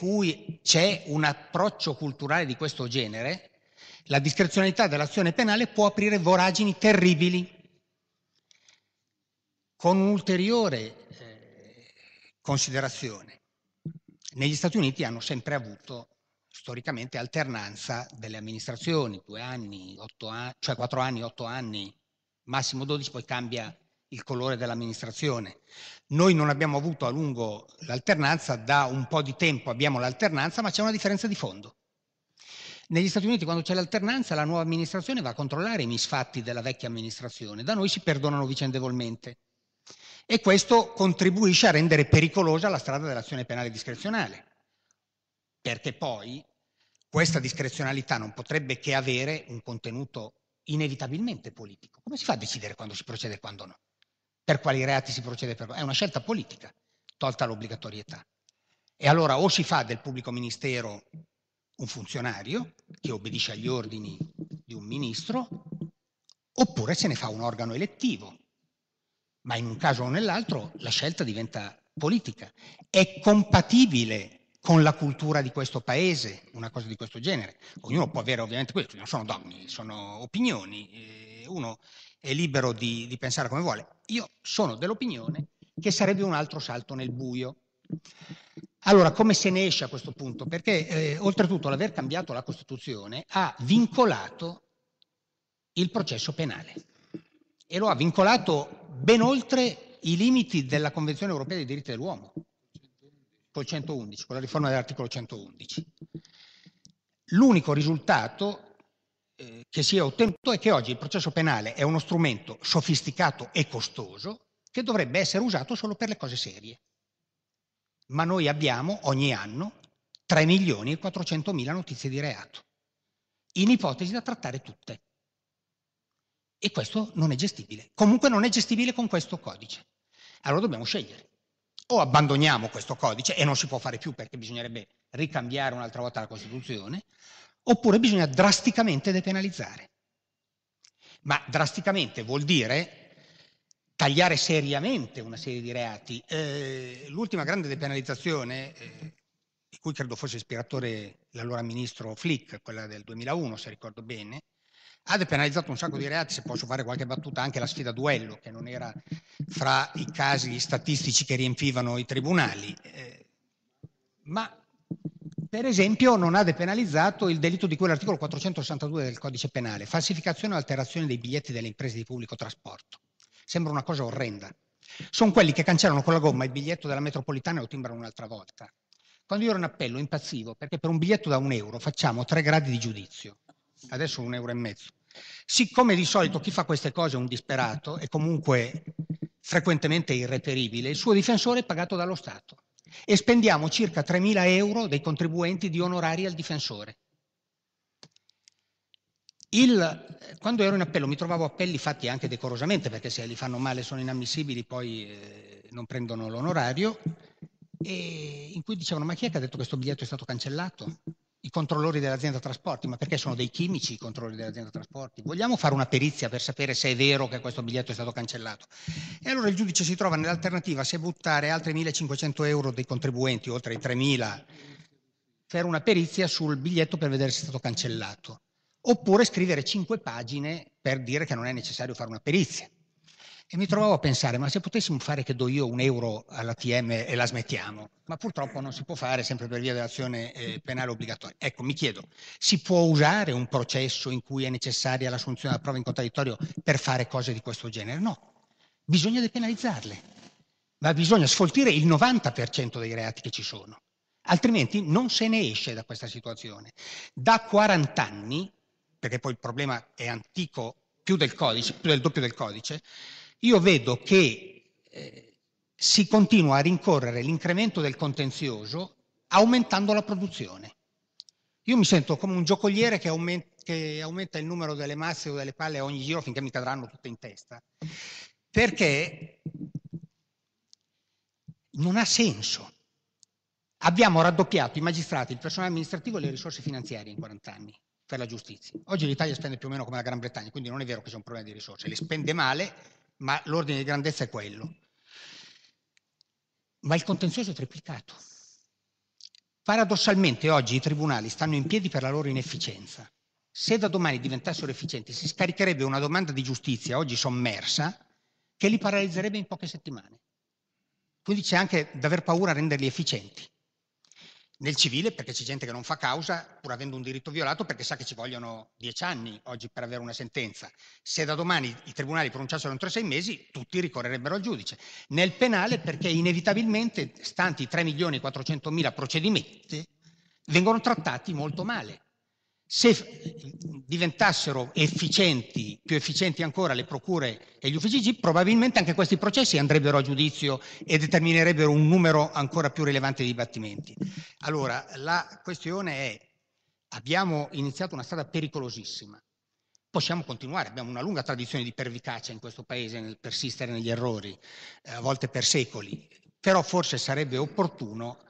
cui c'è un approccio culturale di questo genere, la discrezionalità dell'azione penale può aprire voragini terribili, con un'ulteriore eh, considerazione. Negli Stati Uniti hanno sempre avuto storicamente alternanza delle amministrazioni, due anni, otto anni, cioè quattro anni, otto anni, massimo dodici, poi cambia il colore dell'amministrazione. Noi non abbiamo avuto a lungo l'alternanza, da un po' di tempo abbiamo l'alternanza, ma c'è una differenza di fondo. Negli Stati Uniti quando c'è l'alternanza la nuova amministrazione va a controllare i misfatti della vecchia amministrazione, da noi si perdonano vicendevolmente e questo contribuisce a rendere pericolosa la strada dell'azione penale discrezionale, perché poi questa discrezionalità non potrebbe che avere un contenuto inevitabilmente politico. Come si fa a decidere quando si procede e quando no? per quali reati si procede per... È una scelta politica, tolta l'obbligatorietà. E allora o si fa del pubblico ministero un funzionario che obbedisce agli ordini di un ministro, oppure se ne fa un organo elettivo. Ma in un caso o nell'altro la scelta diventa politica. È compatibile con la cultura di questo paese una cosa di questo genere. Ognuno può avere ovviamente questo, non sono dogmi, sono opinioni. Eh, uno è libero di, di pensare come vuole. Io sono dell'opinione che sarebbe un altro salto nel buio. Allora, come se ne esce a questo punto? Perché eh, oltretutto l'aver cambiato la Costituzione ha vincolato il processo penale e lo ha vincolato ben oltre i limiti della Convenzione europea dei diritti dell'uomo, col 111, con la riforma dell'articolo 111. L'unico risultato che si è ottenuto è che oggi il processo penale è uno strumento sofisticato e costoso che dovrebbe essere usato solo per le cose serie. Ma noi abbiamo ogni anno 3 milioni e 400 mila notizie di reato, in ipotesi da trattare tutte. E questo non è gestibile. Comunque non è gestibile con questo codice. Allora dobbiamo scegliere. O abbandoniamo questo codice e non si può fare più perché bisognerebbe ricambiare un'altra volta la Costituzione, oppure bisogna drasticamente depenalizzare. Ma drasticamente vuol dire tagliare seriamente una serie di reati. Eh, l'ultima grande depenalizzazione, eh, di cui credo fosse ispiratore l'allora ministro Flick, quella del 2001 se ricordo bene, ha depenalizzato un sacco di reati, se posso fare qualche battuta, anche la sfida duello, che non era fra i casi statistici che riempivano i tribunali. Eh, ma per esempio non ha depenalizzato il delitto di cui l'articolo 462 del codice penale, falsificazione o alterazione dei biglietti delle imprese di pubblico trasporto. Sembra una cosa orrenda. Sono quelli che cancellano con la gomma il biglietto della metropolitana e lo timbrano un'altra volta. Quando io ero in appello impazzivo perché per un biglietto da un euro facciamo tre gradi di giudizio, adesso un euro e mezzo. Siccome di solito chi fa queste cose è un disperato e comunque frequentemente irreperibile, il suo difensore è pagato dallo Stato e spendiamo circa 3.000 euro dei contribuenti di onorari al difensore. Il, quando ero in appello mi trovavo appelli fatti anche decorosamente perché se li fanno male sono inammissibili poi eh, non prendono l'onorario e in cui dicevano ma chi è che ha detto che questo biglietto è stato cancellato? i controllori dell'azienda trasporti, ma perché sono dei chimici i controllori dell'azienda trasporti? Vogliamo fare una perizia per sapere se è vero che questo biglietto è stato cancellato? E allora il giudice si trova nell'alternativa se buttare altri 1.500 euro dei contribuenti, oltre i 3.000, per una perizia sul biglietto per vedere se è stato cancellato, oppure scrivere 5 pagine per dire che non è necessario fare una perizia. E mi trovavo a pensare, ma se potessimo fare che do io un euro all'ATM e la smettiamo, ma purtroppo non si può fare sempre per via dell'azione eh, penale obbligatoria. Ecco, mi chiedo, si può usare un processo in cui è necessaria l'assunzione della prova in contraddittorio per fare cose di questo genere? No, bisogna depenalizzarle, ma bisogna sfoltire il 90% dei reati che ci sono, altrimenti non se ne esce da questa situazione. Da 40 anni, perché poi il problema è antico più del codice, più del doppio del codice, io vedo che eh, si continua a rincorrere l'incremento del contenzioso aumentando la produzione. Io mi sento come un giocoliere che aumenta, che aumenta il numero delle masse o delle palle ogni giro finché mi cadranno tutte in testa, perché non ha senso. Abbiamo raddoppiato i magistrati, il personale amministrativo e le risorse finanziarie in 40 anni per la giustizia. Oggi l'Italia spende più o meno come la Gran Bretagna, quindi non è vero che c'è un problema di risorse, le spende male ma l'ordine di grandezza è quello. Ma il contenzioso è triplicato. Paradossalmente oggi i tribunali stanno in piedi per la loro inefficienza. Se da domani diventassero efficienti si scaricherebbe una domanda di giustizia oggi sommersa che li paralizzerebbe in poche settimane. Quindi c'è anche da aver paura a renderli efficienti nel civile perché c'è gente che non fa causa pur avendo un diritto violato perché sa che ci vogliono dieci anni oggi per avere una sentenza. Se da domani i tribunali pronunciassero entro sei mesi, tutti ricorrerebbero al giudice. Nel penale perché inevitabilmente, stanti i 3 milioni e 400 mila procedimenti, vengono trattati molto male se eh, diventassero efficienti, più efficienti ancora le procure e gli uffici G, probabilmente anche questi processi andrebbero a giudizio e determinerebbero un numero ancora più rilevante di dibattimenti. Allora, la questione è, abbiamo iniziato una strada pericolosissima, possiamo continuare, abbiamo una lunga tradizione di pervicacia in questo Paese nel persistere negli errori, eh, a volte per secoli, però forse sarebbe opportuno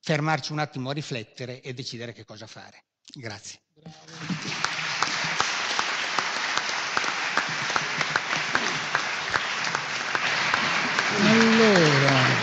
fermarci un attimo a riflettere e decidere che cosa fare. Grazie. Allora.